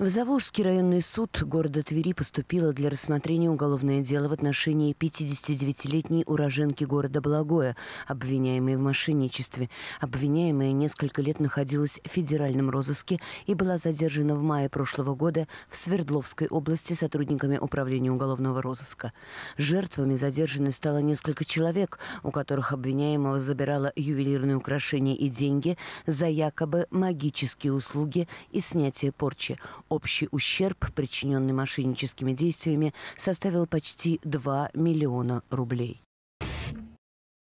В Заволжский районный суд города Твери поступило для рассмотрения уголовное дело в отношении 59-летней уроженки города Благое, обвиняемой в мошенничестве. Обвиняемая несколько лет находилась в федеральном розыске и была задержана в мае прошлого года в Свердловской области сотрудниками управления уголовного розыска. Жертвами задержаны стало несколько человек, у которых обвиняемого забирала ювелирные украшения и деньги за якобы магические услуги и снятие порчи – Общий ущерб, причиненный мошенническими действиями, составил почти 2 миллиона рублей.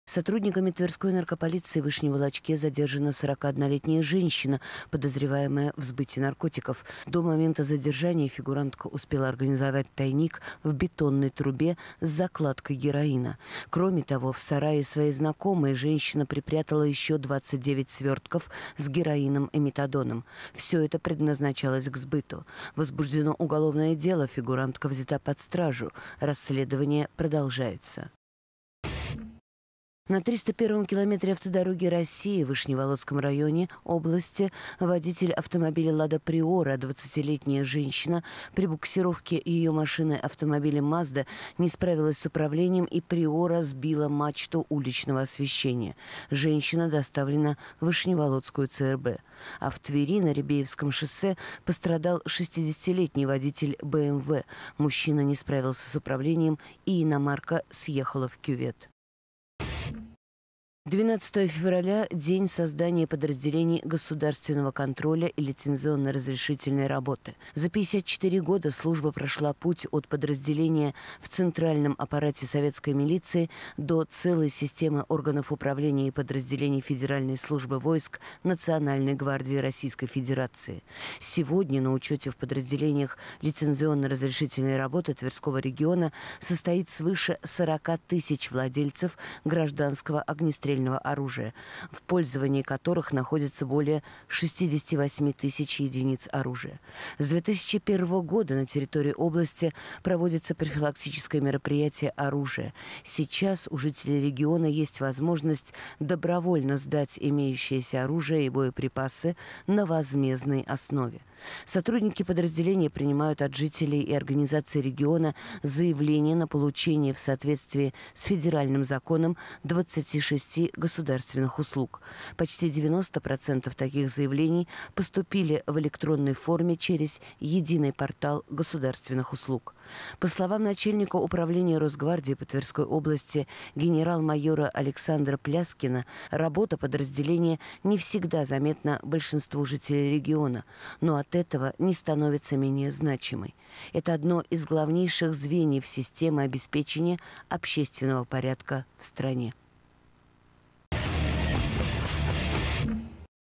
Сотрудниками Тверской наркополиции в Вышнем Волочке задержана 41-летняя женщина, подозреваемая в сбытии наркотиков. До момента задержания фигурантка успела организовать тайник в бетонной трубе с закладкой героина. Кроме того, в сарае своей знакомой женщина припрятала еще 29 свертков с героином и метадоном. Все это предназначалось к сбыту. Возбуждено уголовное дело, фигурантка взята под стражу. Расследование продолжается. На 301-м километре автодороги России в Вышневолодском районе области водитель автомобиля «Лада Приора», 20-летняя женщина, при буксировке ее машины автомобиля «Мазда» не справилась с управлением и «Приора» сбила мачту уличного освещения. Женщина доставлена в Вышневолодскую ЦРБ. А в Твери на Ребеевском шоссе пострадал 60-летний водитель «БМВ». Мужчина не справился с управлением и иномарка съехала в кювет. 12 февраля – день создания подразделений государственного контроля и лицензионно-разрешительной работы. За 54 года служба прошла путь от подразделения в центральном аппарате советской милиции до целой системы органов управления и подразделений Федеральной службы войск Национальной гвардии Российской Федерации. Сегодня на учете в подразделениях лицензионно-разрешительной работы Тверского региона состоит свыше 40 тысяч владельцев гражданского огнестрельного огнестрельного оружия, в пользовании которых находится более 68 тысяч единиц оружия. С 2001 года на территории области проводится профилактическое мероприятие оружия. Сейчас у жителей региона есть возможность добровольно сдать имеющееся оружие и боеприпасы на возмездной основе. Сотрудники подразделения принимают от жителей и организаций региона заявление на получение в соответствии с федеральным законом 26 государственных услуг. Почти 90% таких заявлений поступили в электронной форме через единый портал государственных услуг. По словам начальника управления Росгвардии по Тверской области генерал-майора Александра Пляскина, работа подразделения не всегда заметна большинству жителей региона, но от от этого не становится менее значимой. Это одно из главнейших звеньев системы обеспечения общественного порядка в стране.